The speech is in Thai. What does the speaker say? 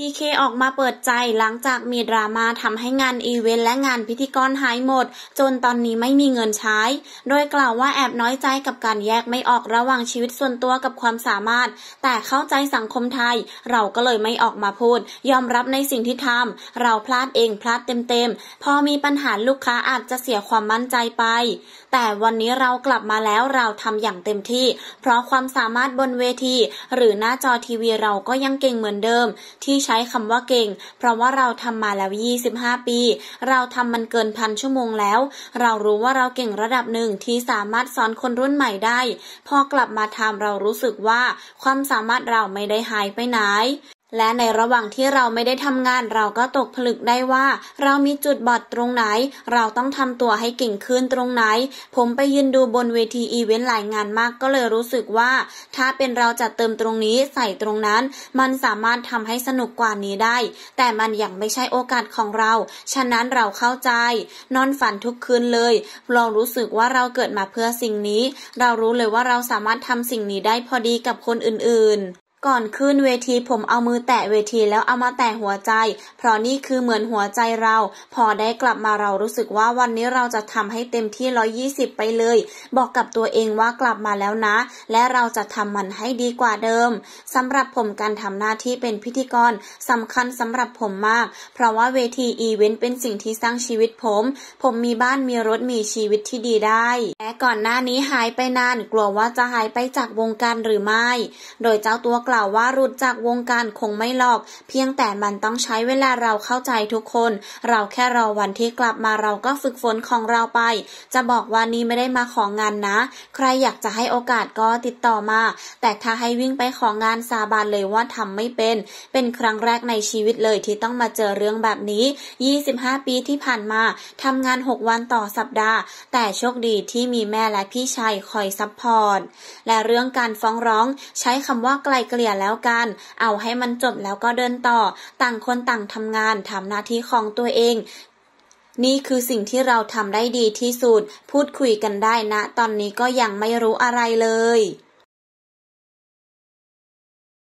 พีเคออกมาเปิดใจหลังจากมีดราม่าทำให้งานอีเวนต์และงานพิธีกรหายหมด จนตอนนี้ไม่มีเงินใช้ โดยกล่าวว่าแอบน้อยใจกับการแยกไม่ออกระหว่าง ชีวิตส่วนตัวกับความสามารถแต่เข้าใจสังคมไทย เราก็เลยไม่ออกมาพูดยอมรับในสิ่งที่ทำเราพลาดเองพลาดเต็มๆ พอมีปัญหาลูกค้าอาจจะเสียความมั่นใจไป แต่วันนี้เรากลับมาแล้วเราทำอย่างเต็มที่ เพราะความสามารถบนเวที หรือหน้าจอทีวีเราก็ยังเก่งเหมือนเดิม ที่ใช้คำว่าเก่ง เพราะว่าเราทำมาแล้ว 25 ปี เราทำมันเกินพันชั่วโมงแล้ว เรารู้ว่าเราเก่งระดับหนึ่งที่สามารถสอนคนรุ่นใหม่ได้ พอกลับมาทำเรารู้สึกว่า ความสามารถเราไม่ได้หายไปไหนและในระหว่างที่เราไม่ได้ทำงานเราก็ตกผลึกได้ว่า เรามีจุดบอดตรงไหน เราต้องทำตัวให้เก่งขึ้นตรงไหน ผมไปยืนดูบนเวทีอีเวนต์หลายงานมากก็เลยรู้สึกว่า ถ้าเป็นเราจะเติมตรงนี้ใส่ตรงนั้น มันสามารถทำให้สนุกกว่านี้ได้ แต่มันยังไม่ใช่โอกาสของเรา ฉะนั้นเราเข้าใจ นอนฝันทุกคืนเลยเรารู้สึกว่าเราเกิดมาเพื่อสิ่งนี้ เรารู้เลยว่าเราสามารถทำสิ่งนี้ได้พอดีกับคนอื่นๆก่อนขึ้นเวทีผมเอามือแตะเวทีแล้วเอามาแตะหัวใจ เพราะนี่คือเหมือนหัวใจเรา พอได้กลับมาเรารู้สึกว่าวันนี้เราจะทำให้เต็มที่ร้อยี่สิบไปเลย บอกกับตัวเองว่ากลับมาแล้วนะ และเราจะทำมันให้ดีกว่าเดิมสำหรับผมการทำหน้าที่เป็นพิธีกรสำคัญสำหรับผมมาก เพราะว่าเวทีอีเวนต์เป็นสิ่งที่สร้างชีวิตผม ผมมีบ้านมีรถมีชีวิตที่ดีได้และก่อนหน้านี้หายไปนานกลัวว่าจะหายไปจากวงการหรือไม่ โดยเจ้าตัวกล่าวว่ารูดจากวงการคงไม่หลอก เพียงแต่มันต้องใช้เวลาเราเข้าใจทุกคน เราแค่รอวันที่กลับมาเราก็ฝึกฝนของเราไป จะบอกว่านี้ไม่ได้มาของงานนะ ใครอยากจะให้โอกาสก็ติดต่อมา แต่ถ้าให้วิ่งไปของงานสาบานเลยว่าทำไม่เป็น เป็นครั้งแรกในชีวิตเลยที่ต้องมาเจอเรื่องแบบนี้ 25 ปีที่ผ่านมา ทำงาน 6 วันต่อสัปดาห์ แต่โชคดีที่มีแม่และพี่ชายคอยซัพพอร์ตและเรื่องการฟ้องร้อง ใช้คำว่าไกลเกลี่ยแล้วกัน เอาให้มันจบแล้วก็เดินต่อ ต่างคนต่างทำงานทำหน้าที่ของตัวเอง นี่คือสิ่งที่เราทำได้ดีที่สุด พูดคุยกันได้นะ ตอนนี้ก็ยังไม่รู้อะไรเลย